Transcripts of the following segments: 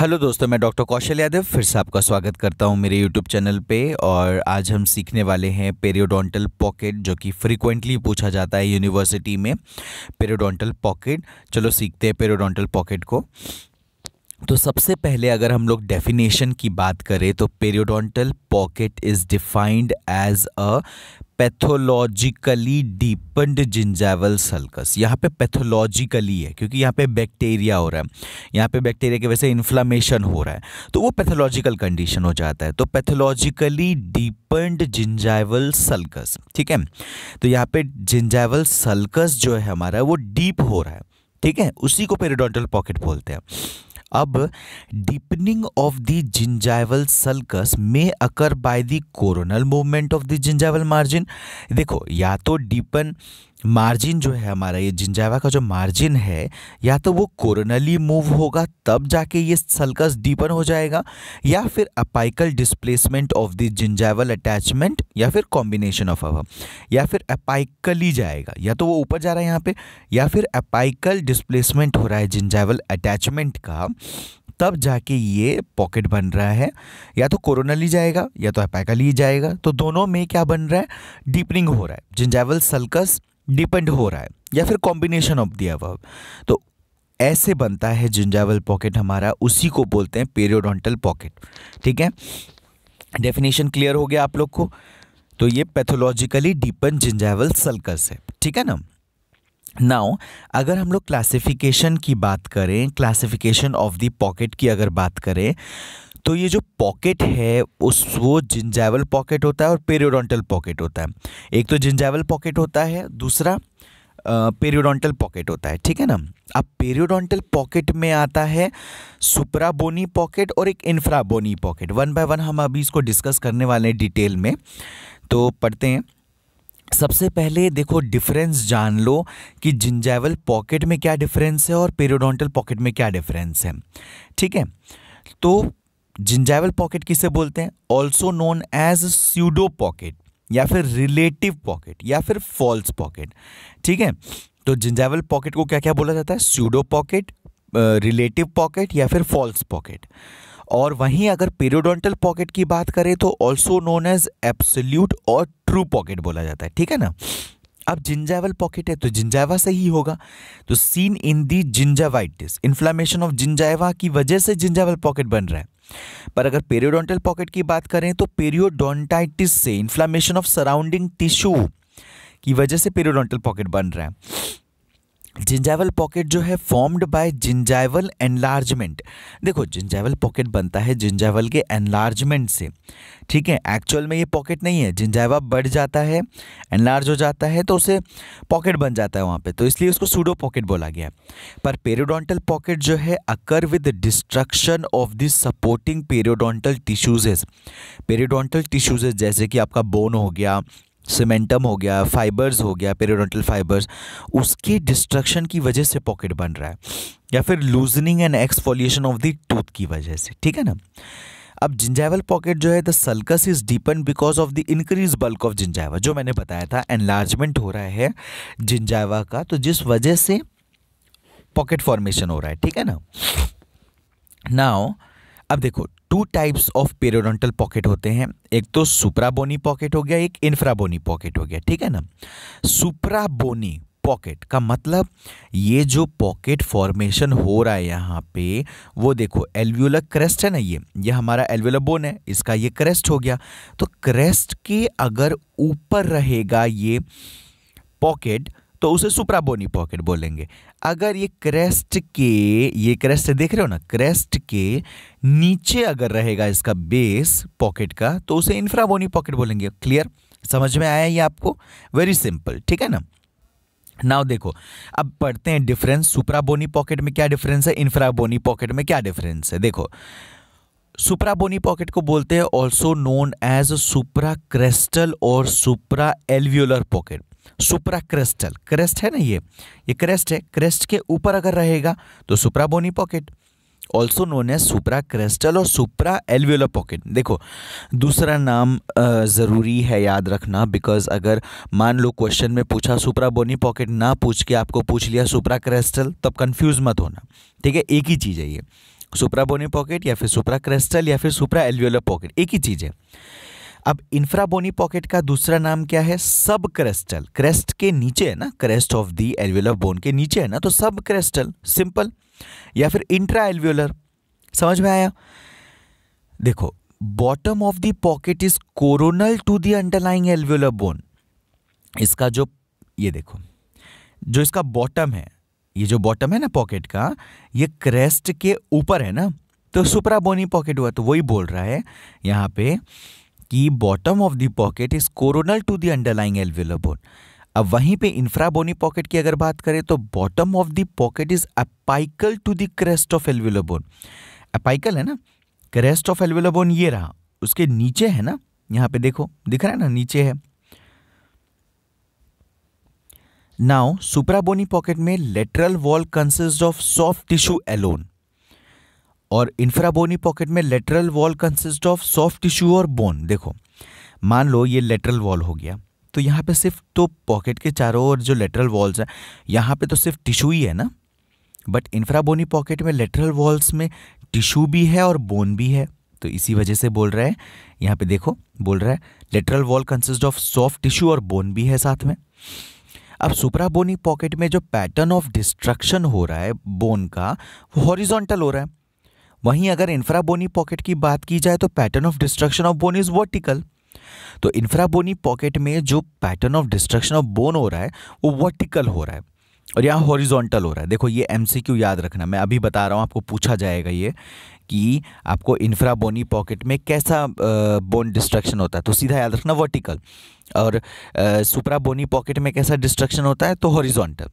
Hello दोस्तों मैं doctor कौशल यादव फिर से आपका स्वागत करता हूं मेरे यूट्यूब चैनल पे और आज हम सीखने वाले हैं पेरियोडोंटल पॉकेट जो कि फ्रीक्वेंटली पूछा जाता है यूनिवर्सिटी में पेरियोडोंटल पॉकेट चलो सीखते हैं पेरियोडोंटल पॉकेट को तो सबसे पहले अगर हम लोग डेफिनेशन की बात करें तो periodontal pocket is defined as a pathologically deepened gingival sulcus यहाँ पे पैथोलॉजिकली है क्योंकि यहाँ पे बैक्टीरिया हो रहा है यहाँ पे बैक्टीरिया की वजह से इन्फ्लामेशन हो रहा है तो वो पैथोलॉजिकल कंडीशन हो जाता है तो पैथोलॉजिकली डीपंड जिंजावल सल्कस ठीक है तो यहाँ पे जिंजावल सल्कस जो है हमारा वो डीप हो रहा है ठीक है उसी को पेरिडोंटल पॉकेट बोलते हैं अब deepening of the gingival sulcus may occur by the coronal movement of the gingival margin देखो या तो डीपन मार्जिन जो है हमारा ये जिंजावा का जो मार्जिन है या तो वो कोरोनली मूव होगा तब जाके ये सल्कस डीपन हो जाएगा या फिर apical displacement of the gingival attachment या फिर कॉम्बिनेशन ऑफ अव या फिर अपाइकली जाएगा या तो वो ऊपर जा रहा है यहाँ पे या फिर अपाइकल डिस्प्लेसमेंट हो रहा है जिंजावल अटैचमेंट का तब जाके ये पॉकेट बन रहा है या तो कोरोनली जाएगा या तो अपाइकली जाएगा तो दोनों में क्या बन रहा है डीपनिंग हो रहा है जिंजावल सल्कस डिपेंड हो रहा है या फिर कॉम्बिनेशन ऑफ दी अबव तो ऐसे बनता है जिंजावल पॉकेट हमारा उसी को बोलते हैं पेरियोडोंटल पॉकेट ठीक है डेफिनेशन क्लियर हो गया आप लोग को तो ये पैथोलॉजिकली डीपन जिंजावल सल्कस है ठीक है ना नाउ अगर हम लोग क्लासिफिकेशन की बात करें क्लासिफिकेशन ऑफ द पॉकेट की अगर बात करें तो ये जो पॉकेट है उस वो जिंजावल पॉकेट होता है और पेरियोडोंटल पॉकेट होता है एक तो जिंजावल पॉकेट होता है दूसरा पेरियोडोंटल पॉकेट होता है ठीक है ना अब पेरियोडोंटल पॉकेट में आता है सुपराबोनी पॉकेट और एक infrabony pocket one by one हम अभी इसको डिस्कस करने वाले हैं डिटेल में तो पढ़ते हैं सबसे पहले देखो डिफरेंस जान लो कि जिंजावल पॉकेट में क्या डिफरेंस है और पेरियोडोंटल पॉकेट में क्या डिफरेंस है ठीक है तो जिंजाइवल पॉकेट किसे बोलते हैं also known as pseudo pocket या फिर रिलेटिव पॉकेट या फिर फॉल्स पॉकेट ठीक है तो जिंजाइवल पॉकेट को क्या क्या बोला जाता है स्यूडो पॉकेट रिलेटिव पॉकेट या फिर फॉल्स पॉकेट और वहीं अगर पेरोडोंटल पॉकेट की बात करें तो ऑल्सो नोन एज एब्सोल्यूट और ट्रू पॉकेट बोला जाता है ठीक है ना अब जिंजावल पॉकेट है तो जिंजावा से ही होगा तो seen in the gingivitis inflammation of gingiva की वजह से जिंजावल पॉकेट बन रहा है पर अगर पेरियोडोंटल पॉकेट की बात करें तो पेरियोडोंटाइटिस से इन्फ्लामेशन ऑफ सराउंडिंग टिश्यू की वजह से पेरियोडोंटल पॉकेट बन रहा है जिंजाइवल पॉकेट जो है फॉर्म्ड बाय जिंजाइवल एनलार्जमेंट देखो जिंजाइवल पॉकेट बनता है जिंजाइवल के एनलार्जमेंट से ठीक है एक्चुअल में ये पॉकेट नहीं है जिंजाइवा बढ़ जाता है एनलार्ज हो जाता है तो उसे पॉकेट बन जाता है वहाँ पे तो इसलिए उसको सूडो पॉकेट बोला गया पर पेरियोडोंटल पॉकेट जो है occur with destruction of the supporting periodontal tissues periodontal tissues जैसे कि आपका बोन हो गया सीमेंटम हो गया फाइबर्स हो गया पेरिडोंटल फाइबर्स उसके डिस्ट्रक्शन की वजह से पॉकेट बन रहा है या फिर loosening and exfoliation of the tooth की वजह से ठीक है ना अब जिंजाइवल पॉकेट जो है the sulcus is deepen because of the increase bulk of gingiva जो मैंने बताया था एनलार्जमेंट हो रहा है जिंजाइवा का तो जिस वजह से पॉकेट फॉर्मेशन हो रहा है ठीक है ना नाउ अब देखो two types of periodontal pocket होते हैं एक तो सुप्राबोनी पॉकेट हो गया एक इन्फ्राबोनी पॉकेट हो गया ठीक है ना सुप्राबोनी पॉकेट का मतलब ये जो पॉकेट फॉर्मेशन हो रहा है यहाँ पे वो देखो एल्व्यूलर क्रेस्ट है ना ये ये हमारा एल्व्यूलर बोन है इसका ये क्रेस्ट हो गया तो क्रेस्ट के अगर ऊपर रहेगा ये पॉकेट तो उसे सुप्राबोनी पॉकेट बोलेंगे अगर ये क्रेस्ट के ये क्रेस्ट देख रहे हो ना क्रेस्ट के नीचे अगर रहेगा इसका बेस पॉकेट का तो उसे इंफ्राबोनी पॉकेट बोलेंगे क्लियर समझ में आया ये आपको वेरी सिंपल ठीक है ना नाउ देखो अब पढ़ते हैं डिफरेंस सुप्राबोनी पॉकेट में क्या डिफरेंस है इंफ्राबोनी पॉकेट में क्या डिफरेंस है देखो सुप्राबोनी पॉकेट को बोलते हैं also known as supra crestal और supra alveolar pocket supra crestal crest है ना ये ये क्रेस्ट है क्रेस्ट के ऊपर अगर रहेगा तो supra bony pocket also known है सुपरा क्रेस्टल और सुपरा एलवेलो पॉकेट देखो दूसरा नाम ज़रूरी है याद रखना बिकॉज अगर मान लो क्वेश्चन में पूछा सुपरा बोनी पॉकेट ना पूछ के आपको पूछ लिया सुपरा क्रेस्टल तब कंफ्यूज मत होना ठीक है एक ही चीज़ है ये सुपरा बोनी पॉकेट या फिर सुपरा क्रेस्टल या फिर सुपरा एलवेलो पॉकेट एक ही चीज़ है अब इंफ्राबोनी पॉकेट का दूसरा नाम क्या है सब क्रेस्टल क्रेस्ट के नीचे है ना crest of the alveolar bone के नीचे है ना तो सब क्रेस्टल सिंपल या फिर इंट्रा एल्वियोलर समझ में आया देखो bottom of the pocket is coronal to the underlying alveolar bone इसका जो ये देखो जो इसका बॉटम है ये जो बॉटम है ना पॉकेट का ये क्रेस्ट के ऊपर है ना तो सुपराबोनी पॉकेट हुआ तो वही बोल रहा है यहाँ पे कि bottom of the pocket is coronal to the underlying alveolar bone अब वहीं पे इंफ्राबोनी पॉकेट की अगर बात करें तो bottom of the pocket is apical to the crest of alveolar bone apical है ना क्रेस्ट ऑफ एल्वेलो बोन ये रहा उसके नीचे है ना यहाँ पे देखो दिख रहा है ना नीचे है नाउ सुपराबोनी पॉकेट में lateral wall consist of soft tissue alone और इन्फ्राबोनी पॉकेट में lateral wall consist of soft tissue और बोन देखो मान लो ये लेटरल वॉल हो गया तो यहाँ पे सिर्फ तो पॉकेट के चारों ओर जो लेटरल वॉल्स हैं यहाँ पे तो सिर्फ टिश्यू ही है ना बट इन्फ्राबोनी पॉकेट में लेटरल वॉल्स में टिश्यू भी है और बोन भी है तो इसी वजह से बोल रहा है यहाँ पे देखो बोल रहा है lateral wall consist of soft tissue और बोन भी है साथ में अब सुपराबोनी पॉकेट में जो पैटर्न ऑफ डिस्ट्रक्शन हो रहा है बोन का वो हॉरिजोंटल हो रहा है वहीं अगर इंफ्रा बोनी पॉकेट की बात की जाए तो pattern of destruction of bone is vertical तो इंफ्रा बोनी पॉकेट में जो pattern of destruction of bone हो रहा है वो वर्टिकल हो रहा है और यहाँ हॉरिजॉन्टल हो रहा है देखो ये एम याद रखना मैं अभी बता रहा हूँ आपको पूछा जाएगा ये कि आपको इंफ्रा बोनी पॉकेट में कैसा बोन डिस्ट्रक्शन होता है तो सीधा याद रखना वर्टिकल और सुपरा बोनी पॉकेट में कैसा डिस्ट्रक्शन होता है तो हॉरिजॉन्टल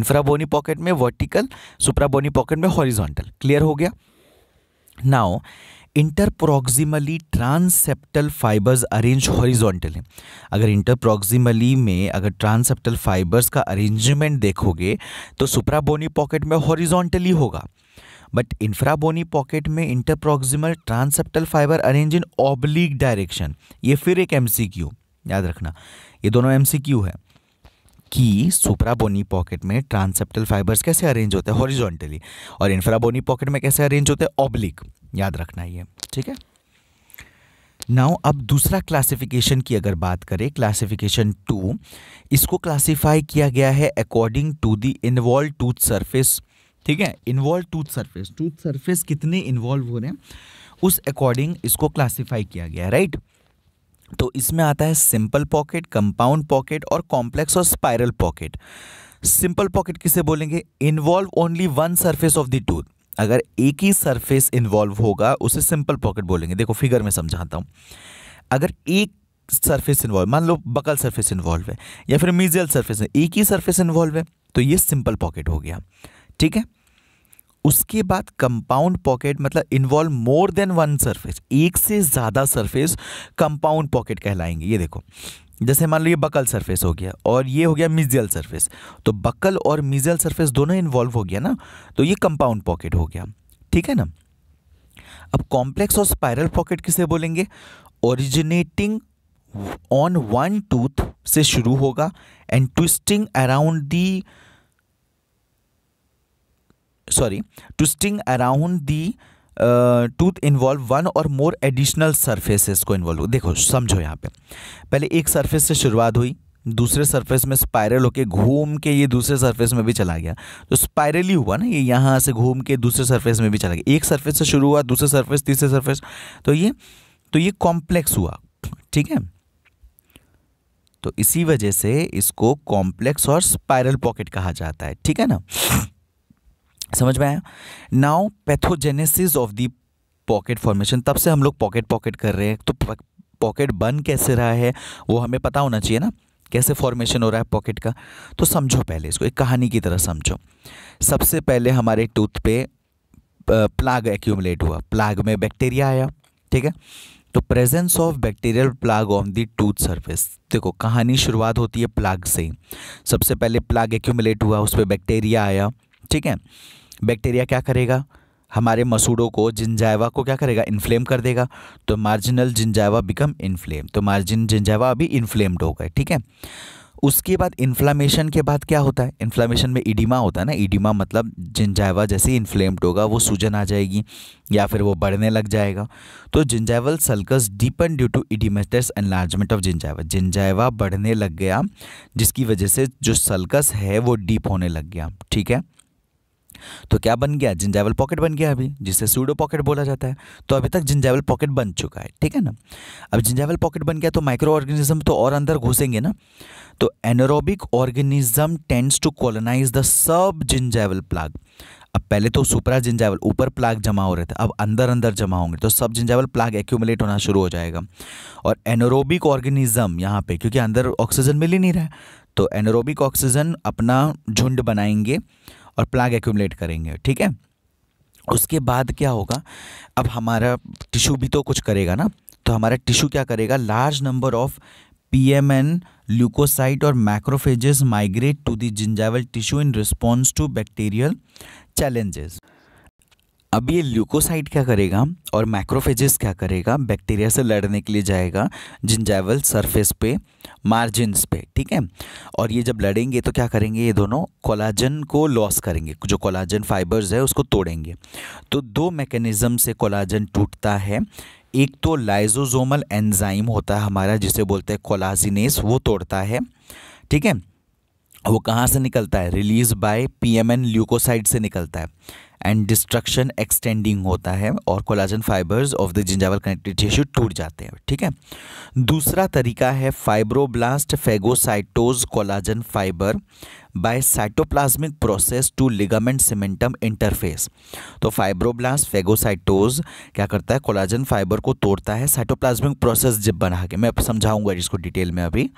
इंफ्रा बोनी पॉकेट में वर्टिकल सुपरा बोनी पॉकेट में हॉरिजॉन्टल क्लियर हो गया now interproximally transseptal fibres arrange हैं अगर इंटरप्रोक्सिमली में अगर ट्रांसेप्टल फाइबर्स का अरेंजमेंट देखोगे तो सुप्राबोनी पॉकेट में हॉरिजॉन्टली होगा बट इंफ्राबोनी पॉकेट में interproximal transseptal fibre arrange in oblique direction ये फिर एक एम याद रखना ये दोनों एम है कि सुप्राबोनी पॉकेट में ट्रांसेप्टल फाइबर्स कैसे अरेंज होते हैं हॉरिजॉन्टली और इन्फ्राबोनी पॉकेट में कैसे अरेंज होते हैं ऑब्लिक याद रखना ये ठीक है नाउ अब दूसरा क्लासिफिकेशन की अगर बात करें क्लासिफिकेशन टू इसको क्लासिफाई किया गया है according to the involve tooth surface ठीक है involve tooth surface tooth surface कितने इन्वॉल्व हो रहे हैं उस अकॉर्डिंग इसको क्लासिफाई किया गया राइट right? तो इसमें आता है सिंपल पॉकेट कंपाउंड पॉकेट और कॉम्प्लेक्स और स्पाइरल पॉकेट सिंपल पॉकेट किसे बोलेंगे involve only one surface of the tooth अगर एक ही सरफेस इन्वॉल्व होगा उसे सिंपल पॉकेट बोलेंगे देखो फिगर में समझाता हूँ अगर एक सरफेस इन्वॉल्व मान लो बकल सरफेस इन्वॉल्व है या फिर मीजियल सरफेस एक ही सरफेस इन्वॉल्व है तो ये सिंपल पॉकेट हो गया ठीक है उसके बाद कंपाउंड पॉकेट मतलब involve more than one surface एक से ज़्यादा सरफेस कंपाउंड पॉकेट कहलाएंगे ये देखो जैसे मान लो ये बकल सरफेस हो गया और ये हो गया मिजियल सरफेस तो बकल और मिजियल सरफेस दोनों इन्वॉल्व हो गया ना तो ये कंपाउंड पॉकेट हो गया ठीक है ना अब कॉम्प्लेक्स और स्पायरल पॉकेट किसे बोलेंगे ओरिजिनेटिंग ऑन वन टूथ से शुरू होगा and twisting around the sorry twisting around the tooth involve one और मोर एडिशनल सर्फेसेस को इन्वॉल्व देखो समझो यहाँ पे पहले एक सर्फेस से शुरुआत हुई दूसरे सरफेस में स्पायरल होके घूम के ये दूसरे सरफेस में भी चला गया तो स्पायरली हुआ ना ये यहाँ से घूम के दूसरे सरफेस में भी चला गया एक सरफेस से शुरू हुआ दूसरे सरफेस तीसरे सरफेस तो ये तो ये कॉम्प्लेक्स हुआ ठीक है तो इसी वजह से इसको कॉम्प्लेक्स और स्पायरल पॉकेट कहा जाता है ठीक है ना समझ में आया now pathogenesis of the pocket formation तब से हम लोग पॉकेट पॉकेट कर रहे हैं तो पॉकेट बन कैसे रहा है वो हमें पता होना चाहिए ना कैसे फॉर्मेशन हो रहा है पॉकेट का तो समझो पहले इसको एक कहानी की तरह समझो सबसे पहले हमारे टूथ पे प्लाग एक्यूमलेट हुआ प्लाग में बैक्टीरिया आया ठीक है तो presence of bacterial plaque on the tooth surface देखो कहानी शुरुआत होती है प्लाग से ही सबसे पहले प्लाग एक्यूमलेट हुआ उस पर बैक्टीरिया आया ठीक है बैक्टीरिया क्या करेगा हमारे मसूड़ों को जिंजाइवा को क्या करेगा इन्फ्लेम कर देगा तो मार्जिनल जिंजाइवा बिकम इन्फ्लेम तो मार्जिन जिंजाइवा अभी इन्फ्लेम्ड हो गए ठीक है उसके बाद इन्फ्लामेशन के बाद क्या होता है इन्फ्लामेशन में इडिमा होता है ना इडिमा मतलब जिंजाइवा जैसे इन्फ्लेम्ड होगा वो सूजन आ जाएगी या फिर वो बढ़ने लग जाएगा तो gingival sulcus deepen due to oedematous enlargement of gingiva gingiva बढ़ने लग गया जिसकी वजह से जो सल्कस है वो डीप होने लग गया ठीक है तो क्या बन गया जिंजावल पॉकेट बन गया अभी जिसे सूडो पॉकेट बोला जाता है तो अभी तक जिंजावल पॉकेट बन चुका है ठीक है ना अब जिंजावल पॉकेट बन गया तो माइक्रो ऑर्गेनिज्म तो और अंदर घुसेंगे ना तो anaerobic organism tends to colonise the subgingival plog अब पहले तो सुपरा जिंजावल ऊपर प्लाग जमा हो रहे थे अब अंदर अंदर जमा होंगे तो सब जिंजावल प्लाग एक्यूमुलेट होना शुरू हो जाएगा और एनोरोबिक ऑर्गेनिज्म यहाँ पे क्योंकि अंदर ऑक्सीजन मिल ही नहीं रहा है तो एनोरोबिक ऑक्सीजन अपना झुंड बनाएंगे और प्लाग एक्यूमलेट करेंगे ठीक है उसके बाद क्या होगा अब हमारा टिश्यू भी तो कुछ करेगा ना तो हमारा टिश्यू क्या करेगा large number of P M N leucocyte और macrophages migrate to gingival tissue in response to bacterial challenges अब ये ल्यूकोसाइट क्या करेगा और मैक्रोफेजिस क्या करेगा बैक्टीरिया से लड़ने के लिए जाएगा जिंजाइवल सरफेस पे मार्जिनस पे ठीक है और ये जब लड़ेंगे तो क्या करेंगे ये दोनों कोलाजन को लॉस करेंगे जो कोलाजन फाइबर्स है उसको तोड़ेंगे तो दो मैकेनिज़्म से कोलाजन टूटता है एक तो लाइजोजोमल एंजाइम होता है हमारा जिसे बोलते हैं कोलाजिनेस वो तोड़ता है ठीक है वो कहाँ से निकलता है रिलीज बाय पीएमएन ल्यूकोसाइड से निकलता है एंड डिस्ट्रक्शन एक्सटेंडिंग होता है और collagen fibres of the gingival connected tissue टूट जाते हैं ठीक है दूसरा तरीका है fibroblast phagocytose collagen fibre by cytoplasmic process to ligament cementum interface तो फाइब्रोब्लास्ट फेगोसाइटोज क्या करता है कोलाजन फाइबर को तोड़ता है साइटोप्लाज्मिक प्रोसेस जब बना के मैं समझाऊंगा इसको डिटेल में अभी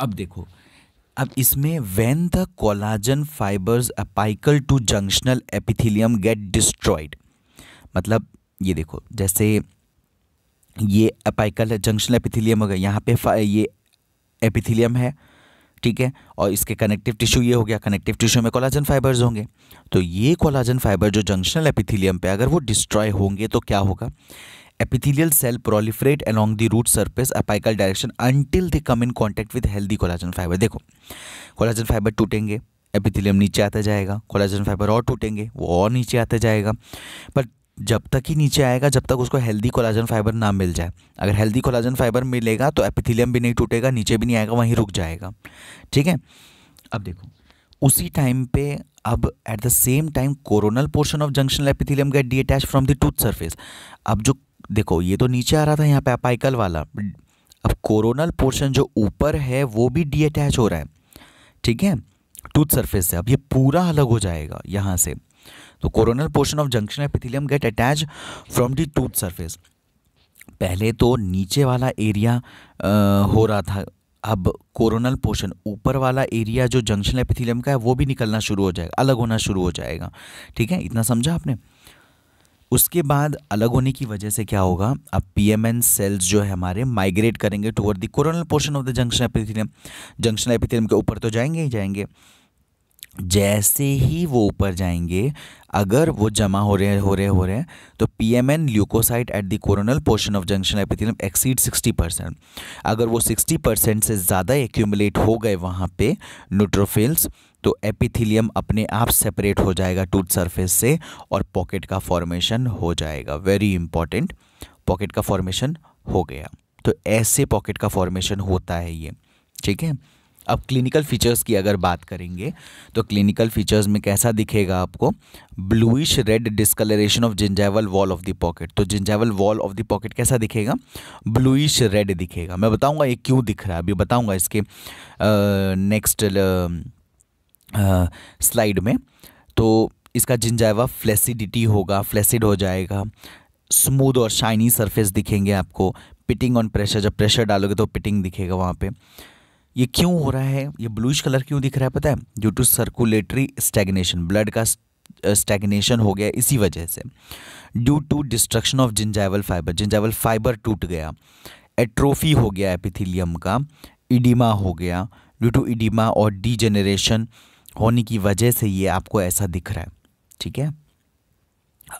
अब देखो अब इसमें when the collagen fibres apical to junctional epithelium get destroyed मतलब ये देखो जैसे ये अपाइकल जंक्शनल एपिथिलियम हो गया यहाँ पे ये एपिथिलियम है ठीक है और इसके कनेक्टिव टिश्यू ये हो गया कनेक्टिव टिश्यू में कोलाजन फाइबर्स होंगे तो ये कोलाजन फाइबर जो जंक्शनल एपिथिलियम पे अगर वो डिस्ट्रॉय होंगे तो क्या होगा epithelial cell proliferate along the root surface apical direction until they come in contact with healthy collagen fiber देखो collagen fiber टूटेंगे एपिथिलियम नीचे आता जाएगा कोलाजन फाइबर और टूटेंगे वो और नीचे आता जाएगा बट जब तक ही नीचे आएगा जब तक उसको हेल्दी कोलाजन फाइबर ना मिल जाए अगर हेल्दी कोलाजन फाइबर मिलेगा तो एपिथिलियम भी नहीं टूटेगा नीचे भी नहीं आएगा वहीं रुक जाएगा ठीक है अब देखो उसी टाइम पे अब at the same time coronal portion of junctional epithelium get detach from the tooth surface अब जो देखो ये तो नीचे आ रहा था यहाँ पे अपाइकल वाला अब कोरोनल पोर्शन जो ऊपर है वो भी डी अटैच हो रहा है ठीक है टूथ सरफेस से अब ये पूरा अलग हो जाएगा यहाँ से तो coronal portion of junction epithelium get attach from the tooth surface पहले तो नीचे वाला एरिया आ, हो रहा था अब कोरोनल पोर्शन ऊपर वाला एरिया जो जंक्शन एपिथिलियम का है वो भी निकलना शुरू हो जाएगा अलग होना शुरू हो जाएगा ठीक है इतना समझा आपने उसके बाद अलग होने की वजह से क्या होगा अब पीएमएन सेल्स जो है हमारे माइग्रेट करेंगे toward the coronal portion of the junction epithelium junction epithelium के ऊपर तो जाएंगे ही जाएंगे जैसे ही वो ऊपर जाएंगे अगर वो जमा हो रहे हो रहे हो रहे हैं तो P M N leucocyte at the coronal portion of junction epithelium exceed 60 percent अगर वो 60 परसेंट से ज़्यादा एक्यूमुलेट हो गए वहाँ पे न्यूट्रोफिल्स तो एपिथिलियम अपने आप सेपरेट हो जाएगा टूथ सरफेस से और पॉकेट का फॉर्मेशन हो जाएगा वेरी इंपॉर्टेंट पॉकेट का फॉर्मेशन हो गया तो ऐसे पॉकेट का फॉर्मेशन होता है ये ठीक है अब क्लिनिकल फीचर्स की अगर बात करेंगे तो क्लिनिकल फीचर्स में कैसा दिखेगा आपको bluish red discolouration of gingival wall of the pocket तो gingival wall of the pocket कैसा दिखेगा ब्लूइश रेड दिखेगा मैं बताऊंगा ये क्यों दिख रहा है अभी बताऊंगा इसके नेक्स्ट uh, स्लाइड में तो इसका जिंजाइवा फ्लैसिडिटी होगा फ्लैसिड हो जाएगा स्मूद और शाइनी सरफेस दिखेंगे आपको पिटिंग ऑन प्रेशर जब प्रेशर डालोगे तो पिटिंग दिखेगा वहाँ पे ये क्यों हो रहा है ये ब्लूइश कलर क्यों दिख रहा है पता है due to circulatory stagnation blood का स्टेगनेशन हो गया इसी वजह से due to destruction of gingival fibre gingival fibre टूट गया एट्रोफी हो गया एपिथीलियम का इडिमा हो गया ड्यू टू इडिमा और डीजेनरेशन होने की वजह से ये आपको ऐसा दिख रहा है ठीक है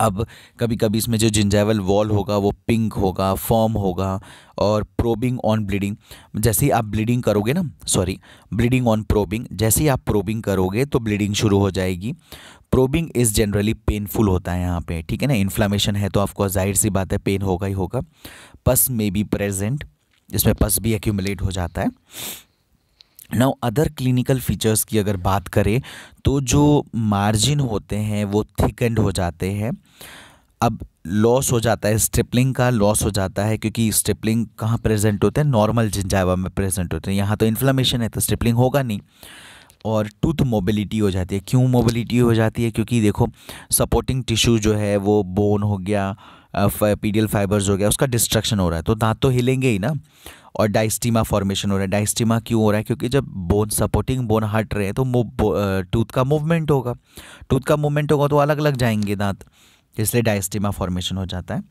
अब कभी कभी इसमें जो जिंजाइवल वॉल होगा वो पिंक होगा फॉर्म होगा और प्रोबिंग ऑन ब्लीडिंग जैसे ही आप ब्लीडिंग करोगे ना सॉरी ब्लीडिंग ऑन प्रोबिंग जैसे ही आप प्रोबिंग करोगे तो ब्लीडिंग शुरू हो जाएगी प्रोबिंग इज़ जनरली पेनफुल होता है यहाँ पे ठीक है ना इन्फ्लामेशन है तो आपको जाहिर सी बात है पेन होगा ही होगा पस मे बी प्रेजेंट जिसमें पस भी एक्यूमुलेट हो जाता है नाउ अदर क्लिनिकल फीचर्स की अगर बात करें तो जो मार्जिन होते हैं वो थिकेंड हो जाते हैं अब लॉस हो जाता है स्ट्रिपलिंग का लॉस हो जाता है क्योंकि स्ट्रिपलिंग कहाँ प्रेजेंट होते हैं नॉर्मल जिंजावा में प्रेजेंट होते हैं यहाँ तो इन्फ्लामेशन है तो स्ट्रिपलिंग होगा नहीं और टूथ मोबिलिटी हो जाती है क्यों मोबिलिटी हो जाती है क्योंकि देखो सपोर्टिंग टिश्यू जो है वो बोन हो गया पीडियल फाइबर्स हो गया उसका डिस्ट्रक्शन हो रहा है तो दांत तो हिलेंगे ही ना और डाइस्टीमा फॉर्मेशन हो रहा है डाइस्टीमा क्यों हो रहा है क्योंकि जब बोन सपोर्टिंग बोन हट रहे हैं तो टूथ का मूवमेंट होगा टूथ का मूवमेंट होगा तो अलग अलग जाएंगे दांत इसलिए डाइस्टीमा फॉर्मेशन हो जाता है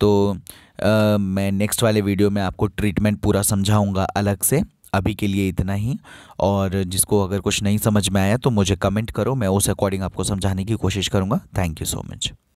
तो आ, मैं नेक्स्ट वाले वीडियो में आपको ट्रीटमेंट पूरा समझाऊँगा अलग से अभी के लिए इतना ही और जिसको अगर कुछ नहीं समझ में आया तो मुझे कमेंट करो मैं उस अकॉर्डिंग आपको समझाने की कोशिश करूँगा थैंक यू सो मच